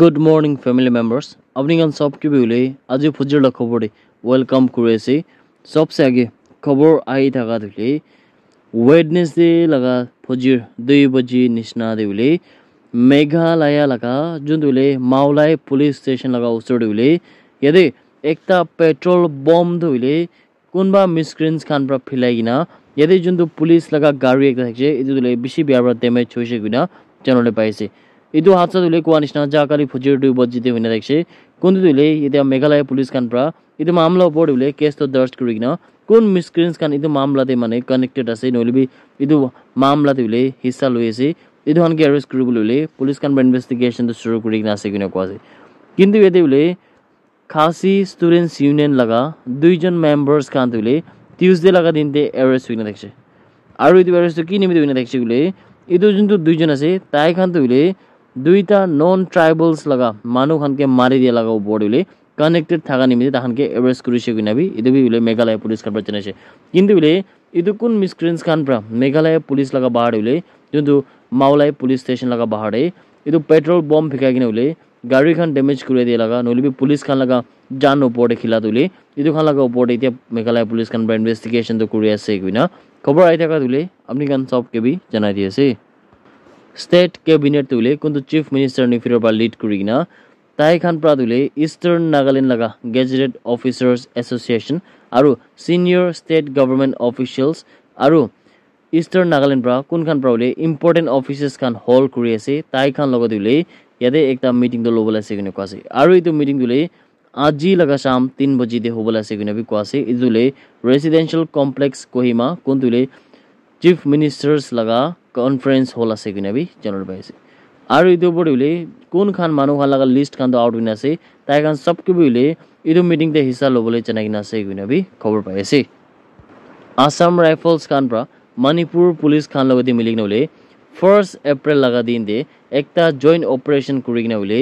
good morning family members আপনি গান সবকে বিউলে আজি ফুজিৰ খবৰে ৱেলকাম কৰি আছে সবচে আগে খবৰ আহি থকা দিলে ৱেডনেছডে লগা ফুজিৰ দুই বজি নিচিনা দিলে মেঘালয়া লগা যোনটো বোলে মাওলাই পুলিচ ষ্টেচন লগা ওচৰত বোলে ইয়াতে একটা পেট্ৰল বম ধৰিলে কোনোবা মিসক্রিন্স খান পৰা ফিলাই কিনা ইয়াতে যোনটো পুলিচ লগা গাড়ী এটা থাকিছে এইটো বোলে বেছি বেয়াৰ পৰা ডেমেজ হৈছে কিনা তেওঁলোকে পাইছে এইটো হাদসাত উল্লেখ কোৱা নিচিনা যে আকালী ফুজিৰ দুই হৈ যিটো দেখিছে কোনটো উলিয়াই এতিয়া মেঘালয় পুলিচ খান পৰা এইটো মামলাৰ ওপৰত উলিয়াই কেছটো দৰ্জ কৰি কিনে কোন মিছক্ৰিন্স খান এইটো মামলাতে মানে কানেক্টেড আছে নলবি এইটো মামলাতে উলিয়াই হিচা লৈ আছে এইটো সানকি এৰেষ্ট কৰিবলৈ উলিয়াই পুলিচ খান পৰা ইনভেষ্টিগেশ্যনটো চুৰ কৰি কিনে আছে কিনে কোৱা আছে কিন্তু ইয়াতে উলিয়াই খাচী ষ্টুডেণ্টছ ইউনিয়ন লগা দুইজন মেম্বাৰ্ছ খান উলিয়াই টিউজডে লগা দিনতে এৰেষ্ট হৈ কিনে দেখিছে আৰু এইটো এৰেষ্টটো কি নিমিত্তে হৈ কিনে দেখিছে বুলি এইটো যোনটো দুইজন আছে তাই তাইখানটো উলিয়াই দুইটা নন ট্রাইবলস লগা মানুষকে মারি দিয়ে লাগা উপর বলে কানেক্টেড থাকা নিমিত্তে তাহলে এভারেস্ট করেছে কিনা বি এটা বি বলে মেঘালয় পুলিশ খাবার জানাইছে কিন্তু বলে এটা কোন মিসক্রিন্স খান পরা মেঘালয় পুলিশ লাগা বাহার বলে যদি মাওলাই পুলিশ স্টেশন লাগা বাহারে এটা পেট্রোল বম ফিকা কিনে বলে গাড়ি খান ডেমেজ করে দিয়ে লাগা নলি বি পুলিশ খান লাগা যান উপরে খিলা তুলে এটা খান লাগা উপরে এতিয়া মেঘালয় পুলিশ খান পরা ইনভেস্টিগেশন তো করে আছে কিনা খবর আই থাকা তুলে আপনি খান সব কেবি জানাই দিয়েছে ষ্টেট কেবিনেট তুলে কিন্তু চিফ মিনিষ্টাৰ নিফিৰৰ পৰা লিড কৰি কিনা তাইখান পৰা তুলে ইষ্টাৰ্ণ নাগালেণ্ড লগা গেজেটেড অফিচাৰ্ছ এছ'চিয়েশ্যন আৰু ছিনিয়ৰ ষ্টেট গভৰ্ণমেণ্ট অফিচিয়েলছ আৰু ইষ্টাৰ্ণ নাগালেণ্ড পৰা কোনখন পৰা বুলি ইম্পৰ্টেণ্ট অফিচাৰ্ছখন হল্ড কৰি আছে তাইখন লগত বুলি ইয়াতে এটা মিটিংটো ল'বলৈ আছে কিনে কোৱা আছে আৰু এইটো মিটিংটো লৈ আজি লগা চাম তিনি বজিতে হ'বলৈ আছে কিনে বুলি কোৱা আছে এইটো লৈ ৰেচিডেঞ্চিয়েল কমপ্লেক্স কহিমা কোনটো লৈ চিফ মিনিষ্টাৰ্ছ লগা কনফাৰেঞ্চ হল আছে কিনে আমি জনাব পাৰিছে আৰু এইটো ওপৰত বুলি কোনখন মানুহ হোৱা লগা লিষ্টখন আউট হৈ নাছে তাই কাৰণ চব কিবি বুলি এইটো মিটিংতে হিচাপ ল'বলৈ জনাই নাছে কিনে আমি খবৰ পাই আছে আছাম ৰাইফলছ খান পৰা মণিপুৰ পুলিচ খান লগতে মিলি কিনে বুলি ফাৰ্ষ্ট এপ্ৰিল লগা দিনতে একটা জইণ্ট অপাৰেশ্যন কৰি কিনে বুলি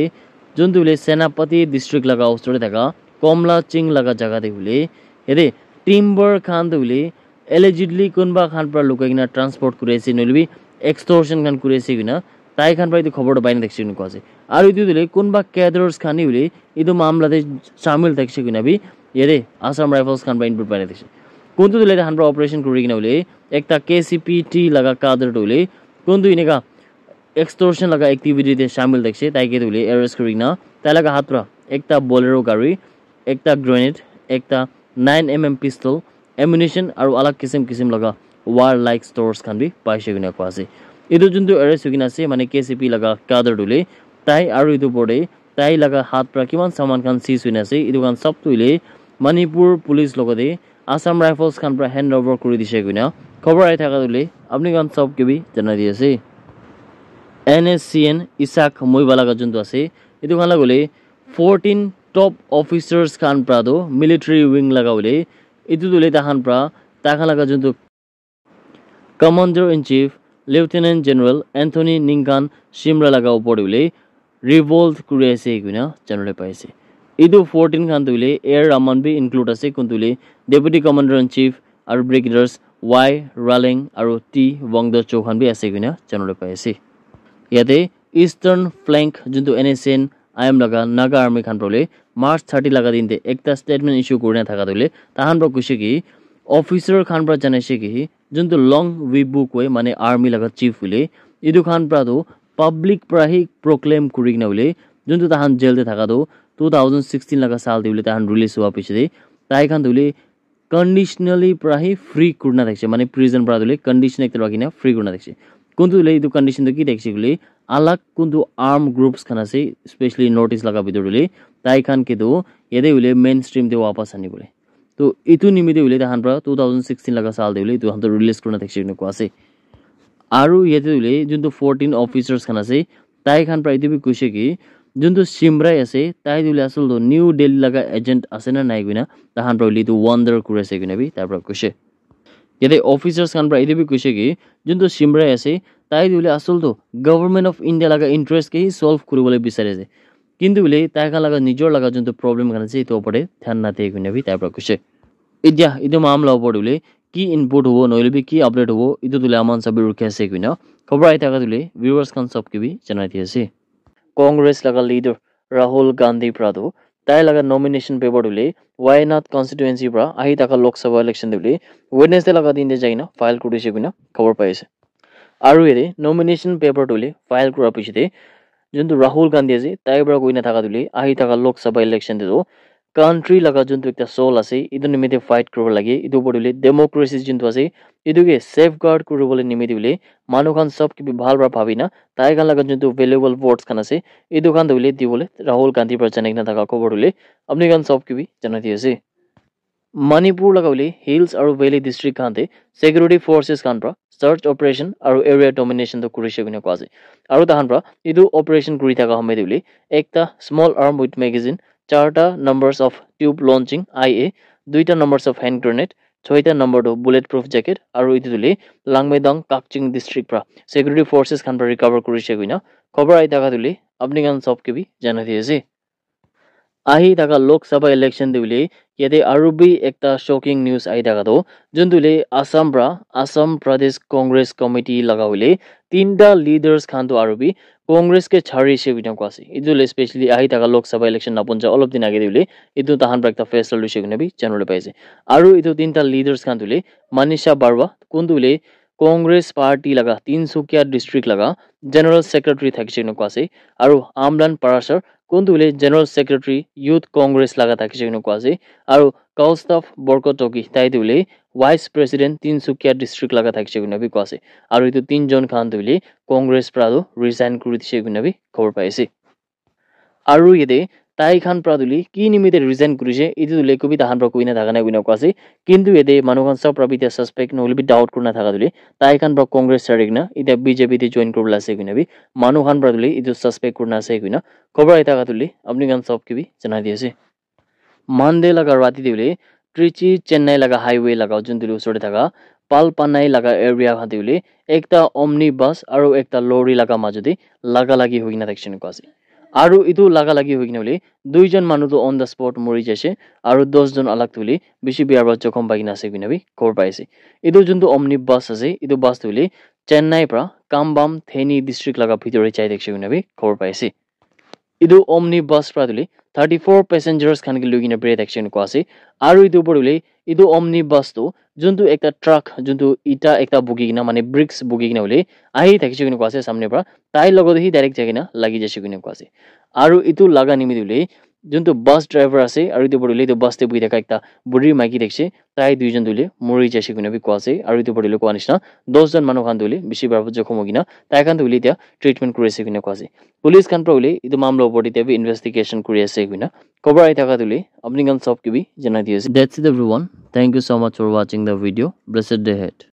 যোনটো বুলি সেনাপতি ডিষ্ট্ৰিক্ট লগা ওচৰতে থকা কমলা চিং লগা জেগাতে বুলি সেই দেই টিম্বৰ খানটো বুলি এলিজিডলি কোনবা খান পৰা লুকাই কিনা ট্ৰান্সপৰ্ট কৰি আছে নহ'লে এক্সটৰ্চন খান কৰি আছে কিনা তাই খান পৰা এইটো খবৰটো বাইনে থাকিছে কিনা কোৱা আছে আৰু এইটো দিলে কোনবা কেডাৰ্ছ খানি বুলি এইটো মামলাতে চামিল থাকিছে কিনা বি ইয়াতে আসাম ৰাইফলছ খান পৰা ইনপুট বাইনে থাকিছে কোনটো দিলে খান পৰা অপাৰেশ্যন কৰি কিনা বোলে একটা কে চি পি টি লগা কাদাৰটো বোলে কোনটো এনেকুৱা এক্সটৰ্চন লগা এক্টিভিটিতে চামিল থাকিছে তাইকে বোলে এৰেষ্ট কৰি কিনা তাই লগা হাত পৰা একটা বলেৰো গাড়ী একটা গ্ৰেনেড একটা nine M M pistol ammunition আৰু অলপ কিচিম কিচিম লগা ৱাৰ লাইক ষ্ট'ৰছ খান বি পাইছে কিনে কোৱা আছে এইটো যোনটো এৰেষ্ট হৈ কিনে আছে মানে কে চি পি লগা কাদৰ দুলে তাই আৰু এইটো ওপৰতে তাই লগা হাত পৰা কিমান চামান খান চিজ হৈ আছে এইটো কাৰণ চব তুলি মণিপুৰ পুলিচ লগতে আসাম ৰাইফলছ খান পৰা হেণ্ড অভাৰ কৰি দিছে কিনে খবৰ আহি থকা তুলি আপুনি কাৰণ চব কিবি জনাই দি আছে N S C N Isak মৰিবা লগা যোনটো আছে এইটো কাৰণে গ'লে ফৰ্টিন টপ অফিচাৰ্ছ খান পৰাতো ইটো দলে তাহান পৰা তাহা লগা যোনটো commander in chief lieutenant general Anthony Ningkhan Shimray লগা ওপৰত বুলি ৰিভল্ভ কৰি আছে এইকুইনে জানিবলৈ পাইছে ইটো ফৰ্টিন খান তুলি এয়াৰ ৰামান বি ইনক্লুড আছে কোনটোলি ডেপুটি কমাণ্ডাৰ ইন চিফ আৰু ব্ৰিগেডাৰ্ছ ৱাই ৰালেং আৰু টি ৱংদ চৌহান বি আছে কিনা জানিবলৈ পাইছে ইয়াতে ইষ্টাৰ্ণ ফ্লেংক যোনটো N S N I M লগা নাগা আৰ্মী খান পৰলৈ মাৰ্চ থাৰ্টি লগা দিনতে একটা ষ্টেটমেণ্ট ইছ্যু কৰি নাই থকা ধৰিলে তাহানপৰা কৈছে কি অফিচাৰৰ খানপৰা জনাইছে কি যোনটো লং উইপবু কয় মানে আৰ্মি লগা চিফ বুলি এইটো খানপৰাটো পাব্লিক পৰাহি প্ৰক্লেইম কৰি কিনে বুলি যোনটো তাহান জেলতে থকাটো টু থাউজেণ্ড ছিক্সটিন লগা চাল দি বুলি তাহান ৰিলিজ হোৱাৰ পিছতে তাইখান ধৰিলে কণ্ডিশ্যনেলি পৰাহি ফ্ৰী কৰি নাথাকিছে মানে প্ৰিজন পৰা ধৰিলে ফ্ৰী কৰি নাথাকিছে কোনটো লৈ এইটো কণ্ডিশ্যনটো কি দেখিছে বুলি আলাক কোনটো আৰ্ম গ্ৰুপছ খান আছে স্পেচিয়েলি নৰ্থ ইষ্ট লগা ভিতৰত বুলি তাইখান কিন্তু ইয়াতে বোলে মেইন ষ্ট্ৰীমতে ৱাপাছ আনি বোলে তো এইটো নিমিত্তে বুলি তাহান পৰা টু থাউজেণ্ড ছিক্সটিন লগা চাল দে বুলি এইটো সিহঁতৰ ৰিলিজ কৰা দেখিছে এনেকুৱা আছে আৰু ইয়াতে বুলি যোনটো ফৰ্টিন অফিচাৰ্ছ খান আছে তাইখান পৰা এইটো বুলি কৈছে কি যোনটো চিমৰাই আছে তাই বুলি আচলতে নিউ দিল্লী লগা এজেণ্ট আছে নে নাই কিনা তাহান পৰা বুলি এইটো ৱাণ্ডাৰ কৰি আছে কিনে বি তাৰ পৰা কৈছে ইয়াতে অফিচাৰ্ছ খান পৰা এইটো কৈছে কি যোনটো চিমৰাই আছে তাই বোলে আচলতে গভৰ্ণমেণ্ট অফ ইণ্ডিয়া লগা ইণ্টাৰেষ্ট কি চল্ভ কৰিবলৈ বিচাৰে যে কিন্তু বোলে তাইৰ কাৰণে লগা নিজৰ লগা যোনটো প্ৰব্লেম কাৰণে আছে সেইটোৰ ওপৰত ধ্যান নাথাকে কোনে বুলি তাইৰ পৰা কৈছে এতিয়া এইটো মামলাৰ ওপৰত বোলে কি ইনপুট হ'ব নহ'লে বি কি আপডেট হ'ব এইটো তোলে আমাৰ চাবি ৰখি আছে কোনে খবৰ আহি থকা তুলি ভিউৱাৰ্ছ জনাই দি কংগ্ৰেছ লগা লিডাৰ ৰাহুল গান্ধীৰ পৰাতো তাই লগা নমিনেশ্যন পেপাৰ দিলে ৱাইনাথ কনষ্টিটুৱেঞ্চিৰ পৰা আহি থকা লোকসভা ইলেকশ্যন দিবলৈ ৱেডনেছডে লগা দিনে যাই ন ফাইল কৰিছে বুলি খবৰ পাই আছে আৰু ইয়াতে নমিনেশ্যন পেপাৰ দিলে ফাইল কৰাৰ পিছতে যোনটো ৰাহুল গান্ধী আছে তাইৰ পৰা গৈ নাথাকা দিলে আহি থকা লোকসভা ইলেকশ্যনটো কান্ট্ৰি লগা যোনটো এটা চল আছে এইটো নিমিত্তে ফাইট কৰিব লাগে এইটো ওপৰত বুলি ডেম'ক্ৰেচি যোনটো আছে এইটোকে চেফ গাৰ্ড কৰিবলৈ নিমিত্তে বুলি মানুহখন চব কিবি ভাল পৰা ভাবি না তাইখন লগত যোনটো ভেলুৱেবল ৱৰ্ডছখন আছে এইটো খান বুলি দিবলৈ ৰাহুল গান্ধীৰ পৰা জানি নাথাকা খবৰ বুলি আপুনিখন চব কিবি জনাই দি আছে মণিপুৰ লগা বুলি হিলছ আৰু ভেলী ডিষ্ট্ৰিক্ট খান্তে ছেকুৰিটি ফৰ্চেছ খান পৰা চাৰ্চ অপাৰেশ্যন আৰু এৰিয়া ডমিনেশ্যনটো কৰিছে বুলি কোৱা আছে আৰু তাহান পৰা এইটো অপাৰেশ্যন কৰি থকা সময়ত বুলি একটা স্মল আৰ্ম উইথ মেগাজিন চারটা নাম্বারস অফ টিউব লঞ্চিং আইএ দুইটা নাম্বারস অফ হ্যান্ড গ্রেনেড ছয়টা নম্বর নম্বৰটো বুলেট প্ৰুফ জেকেট আৰু এইটো তুলি লাংমেদং কাকচিং ডিস্ট্রিক্ট পৰা সিকিউরিটি ফোর্সেস খান পৰা ৰিকভাৰ কৰিছে কইনা খবৰ আই থকা তুলি আপনি গান সব বি জানা দিয়েছে আহি থাকা লোকসভা ইলেকশন দিবলি ইয়াতে আৰু বি একটা শ্বকিং নিউজ আহি থাকাটো যোনটোলে আসাম পৰা আসাম প্ৰদেশ কংগ্ৰেছ কমিটি লগা হ'লে তিনিটা লিডাৰ্ছ খানটো আৰু বি কংগ্ৰেছকে ছাৰিছে বুলি কোৱা আছে এইটোলে স্পেচিয়েলি আহি থকা লোকসভা ইলেকশ্যন নাপঞ্জা অলপ দিন আগে দিবলে এইটো তাহান পৰা একটা ফেচলা লৈছে বুলি চেনেললৈ পাইছে আৰু এইটো তিনিটা লিডাৰ্ছ খানটোলে মানিষা বাৰুৱা কোনটো বোলে কংগ্ৰেছ পাৰ্টি লগা তিনিচুকীয়া ডিষ্ট্ৰিক্ট লগা জেনেৰেল ছেক্ৰেটেৰী থাকিছে এনেকুৱা আছে আৰু আমলান পাৰাচৰ কোনটো বোলে জেনেৰেল ছেক্ৰেটেৰী ইউথ কংগ্ৰেছ লগা থাকিছে এনেকুৱা আছে আৰু কাউষ্টফ বৰকটকী তাইটো বোলে ভাইচ প্ৰেচিডেণ্ট তিনিচুকীয়া ডিষ্ট্ৰিক্ট লগা থাকিছে বুলি কোৱা আছে আৰু এইটো তিনিজন খান বুলি কংগ্ৰেছ পৰাও ৰিজাইন কৰি দিছে বুলি আমি খবৰ পাইছে আৰু ইয়াতে তাই খান প্রাদুলি কি নিমিতে রিজাইন করেছে ইদু লেকুবি তাহান প্রা কুইনা থাকা নাই উইনা আছে কিন্তু এদে মানুষখান সব প্রাবি তে সাসপেক্ট নহলিবি ডাউট করনা থাকা দুলি তাই খান প্রা কংগ্রেস ছাড়িক না এটা বিজেপি তে জয়েন করবল আছে কিনা কুইনাবি মানুষখান প্রাদুলি ইদু সাসপেক্ট করনা আছে কিনা খবর আই থাকা দুলি আপনি গান সব বি জানাই দিয়েছে মানদে লাগা রাতি দিলে ত্রিচি চেন্নাই লাগা হাইওয়ে লাগা যোন দিলে ওচরে থাকা পাল পালপানাই লাগা এরিয়া এৰিয়া ভাদিউলি একটা অমনি বাস আর একটা লরি লাগা মাজদি লাগালাগি হৈ নাথাকিছে এনেকুৱা আছিল আৰু ইটো লাগালাগি হৈ কিনে বুলি দুইজন মানুহটো অন দ্য স্পট মৰি যাইছে আৰু দহজন আলাগটো বুলি বেছি বিয়াৰ পৰা জখম পাই কিনে আছে কিনে খবৰ পাই আছে এইটো যোনটো অমনি বাছ আছে এইটো বাছটো বুলি চেন্নাইৰ পৰা কামবাম থেনি ডিষ্ট্ৰিক্ট লগা ভিতৰে যাই দেখিছে কিনে খবৰ পাই আছে এইটো অমনি বাছ পৰা তুলি থাৰ্টি ফ'ৰ পেচেঞ্জাৰ্ছ খানকে লৈ কিনে ব্ৰেড এক্সিডেণ্ট কৰা আছে আৰু এইটো ওপৰত বুলি ಇದು ಒಮ್ನಿ ಬಸ್ತು ಜೊಂದು ಎಕ್ತ ಟ್ರಕ್ ইটা ಇಟಾ ಎಕ್ತ ಬುಗಿಗಿನ মানে ಬ್ರಿಕ್ಸ್ ಬುಗಿಗಿನ ಉಲಿ আহি থাকিছে কিনে আছে সামনে পৰা তাইৰ লগত সি ডাইৰেক্ট যাইকিনা লাগি যাইছে কিনে আছে আৰু ইটো লাগা নিমিত উলি যোনটো বাছ ড্ৰাইভাৰ আছে আৰু এইটো পঢ়িলে এইটো বাছতে বহি থকা এটা বুঢ়ীৰ মাইকী দেখিছে তাই দুইজন ধৰিলে মৰি যাইছে কোনে বুলি কোৱা আছে আৰু এইটো পঢ়িলে কোৱা নিচিনা দহজন মানুহ খান ধৰিলে বেছি বাৰ জখম হ'ব কিনা তাই খান ধৰিলে এতিয়া ট্ৰিটমেণ্ট কৰি আছে কোনে কোৱা আছে পুলিচ খান পঢ়িলে এইটো মামলাৰ ওপৰত এতিয়া ইনভেষ্টিগেশ্যন কৰি আছে কোনা খবৰ আহি থকা ধৰিলে আপুনি খান চব কিবি জনাই দি আছে that's one thank you so' much for ৱাচিং the video' blessed the head